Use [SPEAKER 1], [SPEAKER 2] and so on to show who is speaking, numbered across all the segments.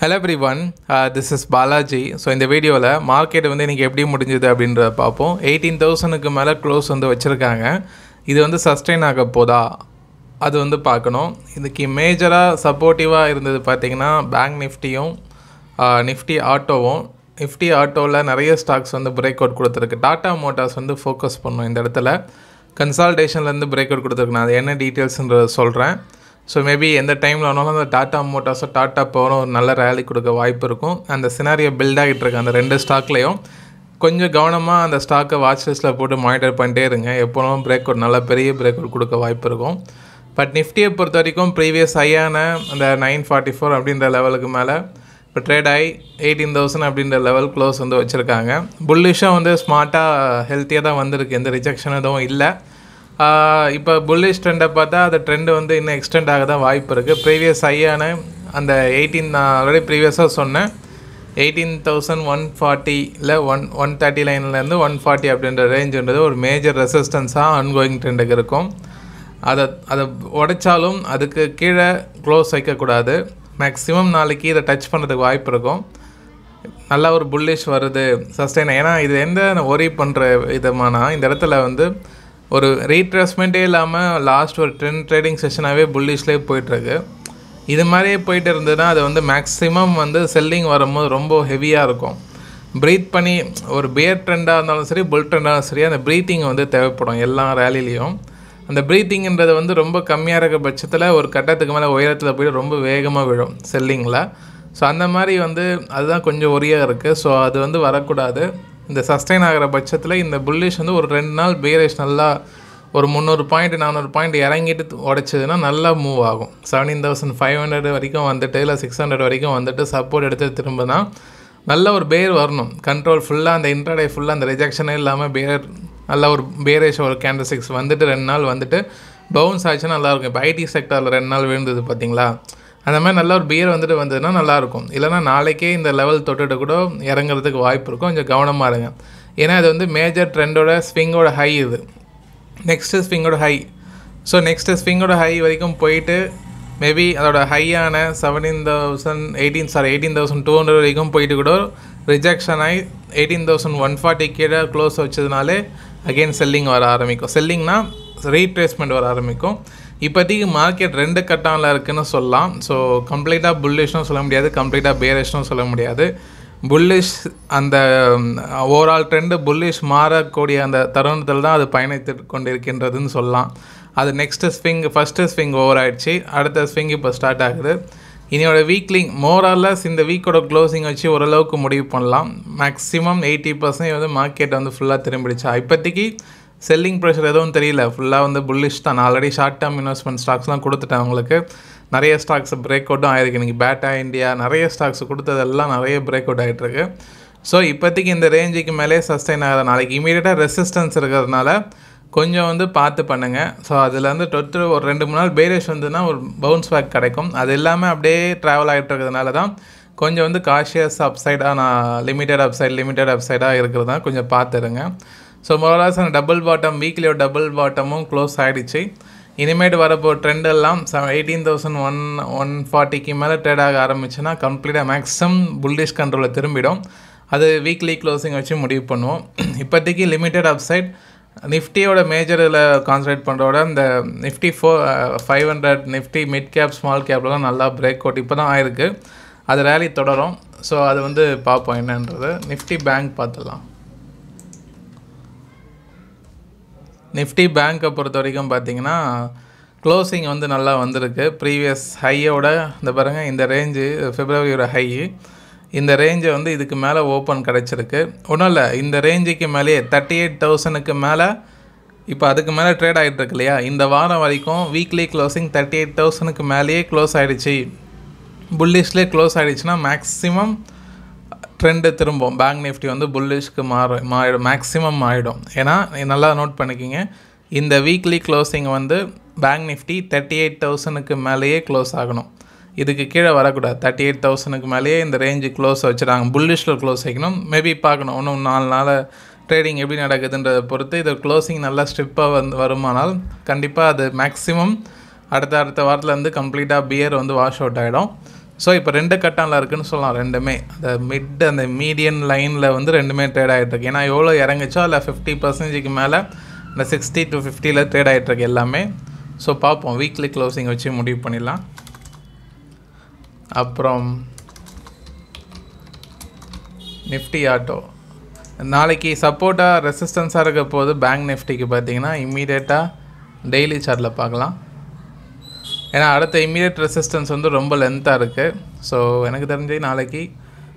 [SPEAKER 1] hello everyone this is Balaji so இந்த வீடியோவில் market வந்து இன்றைக்கி எப்படி முடிஞ்சுது அப்படின்றத பார்ப்போம் எயிட்டீன் தௌசண்ட்க்கு மேலே க்ளோஸ் வந்து வச்சுருக்காங்க இது வந்து சஸ்டெயின் ஆக போதா அது வந்து பார்க்கணும் இதுக்கு மேஜராக சப்போர்ட்டிவாக இருந்தது பார்த்திங்கன்னா பேங்க் நிஃப்டியும் நிஃப்டி ஆட்டோவும் நிஃப்டி ஆட்டோவில் நிறைய ஸ்டாக்ஸ் வந்து பிரேக் அவுட் கொடுத்துருக்கு டாட்டா மோட்டார்ஸ் வந்து ஃபோக்கஸ் பண்ணும் இந்த இடத்துல கன்சால்டேஷன்லேருந்து பிரேக் அவுட் கொடுத்துருக்கு நான் அது என்ன டீட்டெயில்ஸுன்றத சொல்கிறேன் ஸோ மேபி எந்த டைமில் ஆனாலும் அந்த டாட்டா மோட்டார்ஸோ டாட்டா பவரும் ஒரு நல்ல ரேலி கொடுக்க வாய்ப்பு இருக்கும் அந்த சினாரியை பில்ட் ஆகிட்டு இருக்கு அந்த ரெண்டு ஸ்டாக்லேயும் கொஞ்சம் கவனமாக அந்த ஸ்டாக்கை வாட்ச் லிஸ்ட்டில் போட்டு மானிட்டர் பண்ணிட்டே இருங்க எப்போனாலும் பிரேக் அவுட் நல்ல பெரிய பிரேக் அவுட் கொடுக்க வாய்ப்பு இருக்கும் பட் நிஃப்டியை பொறுத்த வரைக்கும் ப்ரீவியஸ் ஹையான அந்த நைன் ஃபார்ட்டி ஃபோர் அப்படின்ற லெவலுக்கு மேலே இப்போ ட்ரேட் ஆகி எயிட்டீன் தௌசண்ட் அப்படின்ற லெவல் க்ளோஸ் வந்து வச்சுருக்காங்க புல்லிஷாக வந்து ஸ்மார்ட்டாக ஹெல்த்தியாக தான் வந்திருக்கு எந்த ரிஜெக்ஷன் எதுவும் இல்லை இப்போ புல்லிஷ் ட்ரெண்டை பார்த்தா அந்த ட்ரெண்டு வந்து இன்னும் எக்ஸ்டெண்ட் ஆக தான் வாய்ப்பு இருக்குது ப்ரீவியஸ் ஐயான அந்த எயிட்டீன் நான் ஆல்ரெடி ப்ரீவியஸாக சொன்னேன் எயிட்டீன் தௌசண்ட் ஒன் ஃபார்ட்டியில் ஒன் ஒன் தேர்ட்டி லைன்லேருந்து ஒன் ஃபார்ட்டி அப்படின்ற ரேஞ்சுன்றது ஒரு மேஜர் ரெசிஸ்டன்ஸாக அன்கோயிங் ட்ரெண்டுக்கு இருக்கும் அதை அதை உடைச்சாலும் அதுக்கு கீழே க்ளோஸ் வைக்கக்கூடாது மேக்ஸிமம் நாளைக்கு இதை டச் பண்ணுறதுக்கு வாய்ப்பு இருக்கும் நல்லா ஒரு புல்லிஷ் வருது சஸ்டைன் ஏன்னா இது எந்த ஒரி பண்ணுற விதமானால் இந்த இடத்துல வந்து ஒரு ரீட்ரெஸ்மெண்ட்டே இல்லாமல் லாஸ்ட் ஒரு ட்ரெண்ட் ட்ரேடிங் செஷனாகவே புல்லிஷ்லேயே போயிட்டுருக்கு இது மாதிரியே போயிட்டு இருந்ததுன்னா அது வந்து மேக்ஸிமம் வந்து செல்லிங் வரும்போது ரொம்ப ஹெவியாக இருக்கும் ப்ரீத் பண்ணி ஒரு பியர் ட்ரெண்டாக இருந்தாலும் சரி புல் ட்ரெண்டாக சரி அந்த ப்ரீத்திங் வந்து தேவைப்படும் எல்லா ரேலிலையும் அந்த ப்ரீத்திங்கிறது வந்து ரொம்ப கம்மியாக இருக்க பட்சத்தில் ஒரு கட்டத்துக்கு மேலே உயரத்தில் போய்ட்டு ரொம்ப வேகமாக விழும் செல்லிங்கில் ஸோ அந்த மாதிரி வந்து அதுதான் கொஞ்சம் ஒரியாக இருக்குது ஸோ அது வந்து வரக்கூடாது இந்த சஸ்டெயின் ஆகிற பட்சத்தில் இந்த புல்லிஷ் வந்து ஒரு ரெண்டு நாள் பேரேஷ் நல்லா ஒரு முந்நூறு பாயிண்ட் நானூறு பாயிண்ட் இறங்கிட்டு உடச்சதுன்னா நல்லா மூவ் ஆகும் செவன்டீன் தௌசண்ட் ஃபைவ் ஹண்ட்ரட் வரைக்கும் வந்துட்டு இல்லை சிக்ஸ் ஹண்ட்ரட் வரைக்கும் வந்துட்டு சப்போர்ட் எடுத்து திரும்ப தான் நல்ல ஒரு பேர் வரணும் கண்ட்ரோல் ஃபுல்லாக அந்த இன்ட்ராடே ஃபுல்லாக அந்த ரிஜெக்ஷனே இல்லாமல் பேர் நல்ல ஒரு பேரேஷ் ஒரு கேண்டல் சிக்ஸ் வந்துட்டு ரெண்டு நாள் வந்துட்டு பவுன்ஸ் ஆச்சுன்னா நல்லாயிருக்கும் இப்போ ஐடி செக்டரில் ரெண்டு நாள் விழுந்தது பார்த்தீங்களா அந்த மாதிரி நல்ல ஒரு பியர் வந்துட்டு வந்ததுன்னா நல்லாயிருக்கும் இல்லைனா நாளைக்கே இந்த லெவல் தொட்டுட்டு கூட இறங்குறதுக்கு வாய்ப்பு இருக்கும் கொஞ்சம் கவனமாக இருங்க ஏன்னா இது வந்து மேஜர் ட்ரெண்டோட ஸ்விங்கோட ஹை இது நெக்ஸ்ட்டு ஸ்விங்கோட ஹை ஸோ நெக்ஸ்ட்டு ஸ்விங்கோட ஹை வரைக்கும் போயிட்டு மேபி அதோட ஹையான seventeen thousand eighteen sorry eighteen thousand two hundred வரைக்கும் போயிட்டு கூட ரிஜெக்ஷன் ஆகி எயிட்டீன் தௌசண்ட் ஒன் ஃபார்ட்டி கீழே க்ளோஸ் வச்சதுனாலே அகெயின் செல்லிங் வர ஆரம்பிக்கும் செல்லிங்னா ரீட்ரேஸ்மெண்ட் வர ஆரம்பிக்கும் இப்போதைக்கு மார்க்கெட் ரெண்டு கட்டாவில் இருக்குதுன்னு சொல்லலாம் ஸோ கம்ப்ளீட்டாக புல்லிஷ்னும் சொல்ல முடியாது கம்ப்ளீட்டாக பேரிஷ்னும் சொல்ல முடியாது புல்லிஷ் அந்த ஓவரால் ட்ரெண்டு புல்லிஷ் மாறக்கூடிய அந்த தருணத்தில் தான் அது பயணித்து கொண்டிருக்கின்றதுன்னு சொல்லலாம் அது next swing first swing over ஆகிடுச்சு அடுத்த ஸ்விங் இப்போ ஸ்டார்ட் ஆகுது இனியோட வீக்லிங் மோரல்லஸ் இந்த வீக்கோட க்ளோசிங் வச்சு ஓரளவுக்கு முடிவு பண்ணலாம் மேக்ஸிமம் எயிட்டி பர்சன்ட் வந்து மார்க்கெட் வந்து ஃபுல்லாக திரும்பிடுச்சா இப்போதைக்கு செல்லிங் ப்ரெஷர் எதுவும் தெரியல ஃபுல்லாக வந்து புல்லிஷ் தான் ஆல்ரெடி ஷார்ட் டேர்ம் இன்வெஸ்ட்மெண்ட் ஸ்டாக்ஸ்லாம் கொடுத்துட்டேன் அவங்களுக்கு நிறைய ஸ்டாக்ஸ் பிரேக் அவுட்டும் ஆயிருக்கு இன்றைக்கி பேட்டா இந்தியா நிறைய ஸ்டாக்ஸ் கொடுத்ததெல்லாம் நிறைய பிரேக் அவுட் ஆகிட்டுருக்கு ஸோ இப்போதைக்கு இந்த ரேஞ்சுக்கு மேலே சஸ்டைன் ஆகிற நாளைக்கு இமீடியட்டாக ரெசிஸ்டன்ஸ் இருக்கிறதுனால கொஞ்சம் வந்து பார்த்து பண்ணுங்கள் ஸோ அதில் வந்து தொற்று ஒரு ரெண்டு மூணு நாள் பேரேஷ் வந்துன்னா ஒரு பவுன்ஸ் பேக் கிடைக்கும் அது எல்லாமே அப்படியே ட்ராவல் ஆகிட்டு இருக்கிறதுனால தான் கொஞ்சம் வந்து காஷியஸ் அப்சைடாக நான் லிமிட்டட் அப்சைட் லிமிட்டட் அப்சைடாக இருக்கிறதா கொஞ்சம் பார்த்துருங்க ஸோ மொரலாஸ் அந்த டபுள் பாட்டம் வீக்லியோ டபுள் பாட்டமும் க்ளோஸ் ஆகிடுச்சு இனிமேட் வரப்போ ட்ரெண்டெல்லாம் seven eighteen thousand one one ஃபார்ட்டிக்கு மேலே ட்ரேட் ஆக ஆரம்பிச்சுன்னா கம்ப்ளீட்டாக மேக்ஸிமம் புல்லிஷ் கண்ட்ரோலில் திரும்பிடும் அது வீக்லி க்ளோசிங் வச்சு முடிவு பண்ணுவோம் இப்போதைக்கு லிமிட்டட் அப்சைட் நிஃப்டியோட மேஜரில் கான்சன்ட்ரேட் பண்ணுறோட இந்த Nifty four five hundred Nifty mid cap small கேப்லாம் நல்லா பிரேக் அவுட் இப்போ தான் ஆயிருக்கு அது ரேலி தொடரும் ஸோ அது வந்து பார்ப்போம் என்னன்றது நிஃப்டி பேங்க் பார்த்துடலாம் நிஃப்டி பேங்க்கை பொறுத்த வரைக்கும் பார்த்தீங்கன்னா க்ளோசிங் வந்து நல்லா வந்திருக்கு ப்ரீவியஸ் ஹையோட இந்த பாருங்கள் இந்த ரேஞ்சு ஃபிப்ரவரியோட ஹை இந்த ரேஞ்சை வந்து இதுக்கு மேலே ஓப்பன் கிடச்சிருக்கு ஒன்றும் இல்லை இந்த ரேஞ்சுக்கு மேலேயே தேர்ட்டி எயிட் தௌசண்ட்க்கு மேலே இப்போ அதுக்கு மேலே ட்ரேட் ஆகிட்டுருக்கு இல்லையா இந்த வாரம் வரைக்கும் வீக்லி க்ளோசிங் தேர்ட்டி எயிட் தௌசண்ட்க்கு மேலேயே க்ளோஸ் ஆகிடுச்சி புல்லிஷ்லேயே க்ளோஸ் ஆகிடுச்சுன்னா மேக்ஸிமம் ட்ரெண்டு திரும்பும் பேங்க் நிஃப்டி வந்து புல்லிஷ்க்கு மாறும் மாறிடும் மேக்ஸிமம் ஆகிடும் ஏன்னா நல்லா நோட் பண்ணிக்கிங்க இந்த வீக்லி க்ளோஸிங் வந்து பேங்க் நிஃப்டி தேர்ட்டி எயிட் தௌசண்ட்க்கு மேலேயே க்ளோஸ் ஆகணும் இதுக்கு கீழே வரக்கூடாது தேர்ட்டி எயிட் தௌசண்ட்க்கு மேலேயே இந்த ரேஞ்சு க்ளோஸ் வச்சுருக்காங்க புல்லிஷில் க்ளோஸ் வைக்கணும் மேபி பார்க்கணும் இன்னும் நாலு நாள் ட்ரேடிங் எப்படி நடக்குதுன்றதை பொறுத்து இது க்ளோஸிங் நல்லா ஸ்ட்ரிப்பாக வந்து வருமானால் கண்டிப்பாக அது மேக்ஸிமம் அடுத்த அடுத்த வாரத்தில் வந்து கம்ப்ளீட்டாக பியர் வந்து வாஷ் அவுட் ஆகிடும் ஸோ இப்போ ரெண்டு கட்டம்ல இருக்குதுன்னு சொல்லலாம் ரெண்டுமே அந்த மிட் அந்த மீடியன் லைனில் வந்து ரெண்டுமே ட்ரேட் ஆகிட்டுருக்கு ஏன்னா எவ்வளோ இறங்குச்சோ அதில் ஃபிஃப்டி பர்சன்டேஜுக்கு மேலே இந்த சிக்ஸ்டி டு ஃபிஃப்டியில் ட்ரேட் ஆகிட்டுருக்கு எல்லாமே ஸோ பார்ப்போம் வீக்லி க்ளோசிங் வச்சு முடிவு பண்ணிடலாம் அப்புறம் நிஃப்டி ஆட்டோ நாளைக்கு சப்போர்ட்டாக ரெசிஸ்டன்ஸாக இருக்க போது பேங்க் நிஃப்டிக்கு பார்த்தீங்கன்னா இம்மிடியேட்டாக டெய்லி சார்ட்டில் பார்க்கலாம் ஏன்னா அடுத்த இம்மீடியட் ரெசிஸ்டன்ஸ் வந்து ரொம்ப லென்த்தாக இருக்குது ஸோ எனக்கு தெரிஞ்சு நாளைக்கு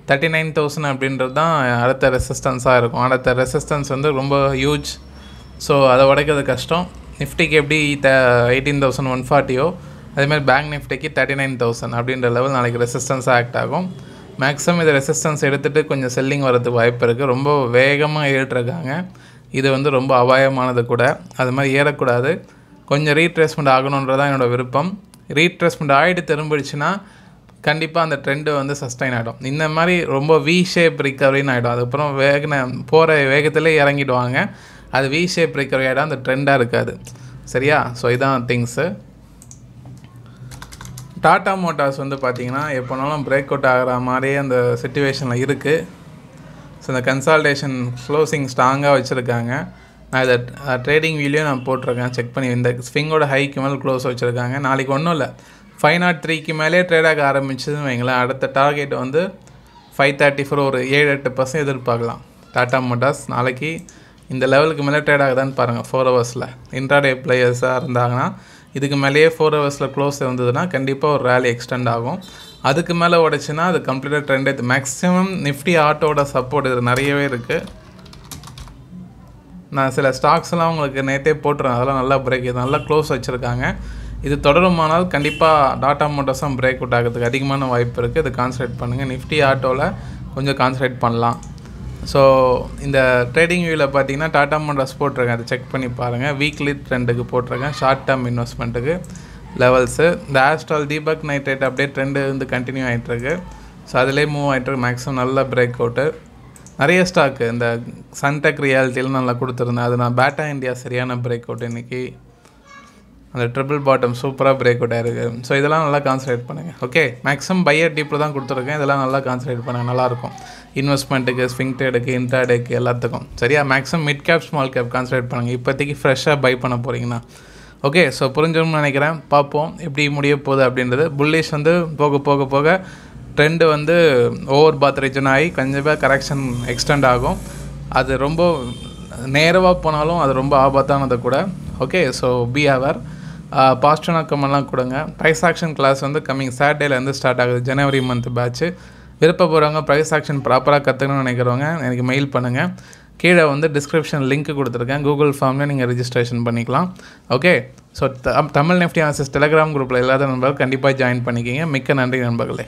[SPEAKER 1] தேர்ட்டி நைன் தௌசண்ட் அப்படின்றது தான் அடுத்த ரெசிஸ்டன்ஸாக இருக்கும் அடுத்த ரெசிஸ்டன்ஸ் வந்து ரொம்ப ஹியூஜ் ஸோ அதை உடைக்கிறது கஷ்டம் நிஃப்டிக்கு எப்படி த எயிட்டீன் தௌசண்ட் ஒன் ஃபார்ட்டியோ அதேமாதிரி பேங்க் நிஃப்டிக்கு தேர்ட்டி நைன் தௌசண்ட் அப்படின்ற லெவல் நாளைக்கு ரெசிஸ்டன்ஸாக ஆக்ட் ஆகும் மேக்ஸிமம் இதை ரெசிஸ்டன்ஸ் எடுத்துகிட்டு கொஞ்சம் செல்லிங் வரதுக்கு வாய்ப்பு இருக்குது ரொம்ப வேகமாக ஏறிட்டுருக்காங்க இது வந்து ரொம்ப அபாயமானது கூட அது மாதிரி ஏறக்கூடாது கொஞ்சம் ரீட்ரேஸ்மெண்ட் ஆகணுன்றது தான் என்னோடய விருப்பம் ரீட்ரேஸ்மெண்ட் ஆகிட்டு திரும்பிடுச்சுன்னா கண்டிப்பாக அந்த ட்ரெண்டு வந்து சஸ்டைன் ஆகிடும் இந்த மாதிரி ரொம்ப வி ஷேப் ரிகவரின்னு ஆகிடும் அதுக்கப்புறம் வேகன போகிற வேகத்திலே இறங்கிடுவாங்க அது வி ஷேப் ரிகவரி ஆகிடும் அந்த ட்ரெண்டாக இருக்காது சரியா ஸோ இதான் திங்ஸு டாட்டா மோட்டார்ஸ் வந்து பார்த்திங்கன்னா எப்போனாலும் பிரேக் அவுட் ஆகிற மாதிரியே அந்த சுச்சுவேஷனில் இருக்குது ஸோ இந்த கன்சால்டேஷன் க்ளோசிங் ஸ்ட்ராங்காக வச்சுருக்காங்க நான் இதை ட்ரேடிங் வீலையும் நான் போட்டிருக்கேன் செக் பண்ணி இந்த ஸ்விங்கோட ஹைக்கு மேலே க்ளோஸ் வச்சுருக்காங்க நாளைக்கு ஒன்றும் இல்லை ஃபைவ் நாட் த்ரீக்கு மேலே ட்ரேடாக ஆரம்பிச்சதுன்னு வைங்களேன் அடுத்த டார்கெட் வந்து ஃபைவ் தேர்ட்டி ஃபோர் ஒரு ஏழு எட்டு பர்சன்ட் எதிர்பார்க்கலாம் டாட்டா மோட்டார்ஸ் நாளைக்கு இந்த லெவலுக்கு மேலே ட்ரேட் ஆகுதான்னு பாருங்கள் ஃபோர் ஹவர்ஸில் இன்ட்ராடே பிளேயர்ஸாக இருந்தாங்கன்னா இதுக்கு மேலேயே ஃபோர் ஹவர்ஸில் க்ளோஸ் இருந்ததுன்னா கண்டிப்பாக ஒரு ரேலி எக்ஸ்டெண்ட் ஆகும் அதுக்கு மேலே உடச்சுன்னா அது கம்ப்ளீட்டாக ட்ரெண்ட் மேக்ஸிமம் நிஃப்டி ஆட்டோட சப்போர்ட் இது நிறையவே இருக்குது நான் சில ஸ்டாக்ஸ்லாம் உங்களுக்கு நேற்றே போட்டுறேன் அதெல்லாம் நல்லா பிரேக் இது நல்லா க்ளோஸ் வச்சுருக்காங்க இது தொடருமானால் கண்டிப்பாக டாட்டா மோட்டர்ஸும் பிரேக் அவுட் ஆகிறதுக்கு அதிகமான வாய்ப்பு இருக்குது இது கான்சன்ட்ரேட் பண்ணுங்கள் நிஃப்டி ஆட்டோவில் கொஞ்சம் கான்சன்ட்ரேட் பண்ணலாம் ஸோ இந்த ட்ரேடிங் வியூவில் பார்த்தீங்கன்னா டாட்டா மோட்டர்ஸ் போட்டிருக்கேன் அதை செக் பண்ணி பாருங்கள் வீக்லி ட்ரெண்டுக்கு போட்டிருக்கேன் ஷார்ட் டேர்ம் இன்வெஸ்ட்மெண்ட்டுக்கு லெவல்ஸு இந்த ஆஸ்ட்ரால் தீபக் நைட்ரேட் அப்படியே ட்ரெண்டு வந்து கண்டினியூ ஆகிட்டுருக்கு ஸோ அதிலே மூவ் ஆகிட்டுருக்கு மேக்ஸிமம் நல்ல பிரேக் அவுட்டு நிறைய ஸ்டாக்கு இந்த சன்டெக் ரியாலிட்டியில் நல்லா கொடுத்துருந்தேன் அது நான் பேட்டா இந்தியா சரியான பிரேக் அவுட் இன்றைக்கி அந்த ட்ரிபிள் பாட்டம் சூப்பராக பிரேக் அவுட் ஆயிருக்கு ஸோ இதெல்லாம் நல்லா கான்சன்ட்ரேட் பண்ணுங்கள் ஓகே மேக்ஸிமம் பையர் டீப்பில் தான் கொடுத்துருக்கேன் இதெல்லாம் நல்லா கான்சன்ட்ரேட் பண்ணுங்கள் நல்லாயிருக்கும் இன்வெஸ்ட்மெண்ட்டுக்கு ஸ்விங் ட்ரேடுக்கு இன்ட்ராடேக்கு எல்லாத்துக்கும் சரியா maximum mid cap small cap concentrate பண்ணுங்கள் இப்போதைக்கு ஃப்ரெஷ்ஷாக பை பண்ண போகிறீங்கன்னா ஓகே ஸோ புரிஞ்சோம்னு நினைக்கிறேன் பார்ப்போம் எப்படி முடிய போகுது அப்படின்றது புல்லிஷ் வந்து போக போக போக ட்ரெண்டு வந்து ஓவர் பாத் ரீஜன் ஆகி பேர் கரெக்ஷன் எக்ஸ்டெண்ட் ஆகும் அது ரொம்ப நேரவாக போனாலும் அது ரொம்ப ஆபத்தானது கூட okay so be hour positive நக்கமெல்லாம் கொடுங்க ப்ரைஸ் ஆக்ஷன் கிளாஸ் வந்து கம்மிங் சாட்டர்டேலேருந்து ஸ்டார்ட் ஆகுது ஜனவரி மந்த் பேட்ச்சு விருப்பப்படுறவங்க ப்ரைஸ் ஆக்ஷன் ப்ராப்பராக கற்றுக்கணும்னு நினைக்கிறவங்க எனக்கு மெயில் பண்ணுங்கள் கீழே வந்து டிஸ்கிரிப்ஷன் லிங்க் கொடுத்துருக்கேன் கூகுள் ஃபார்மில் நீங்கள் ரிஜிஸ்ட்ரேஷன் பண்ணிக்கலாம் okay so Tamil Nifty aces Telegram குரூப்பில் இல்லாத நண்பர்கள் கண்டிப்பாக ஜாயின் பண்ணிக்கிங்க மிக்க நன்றி நண்பர்களே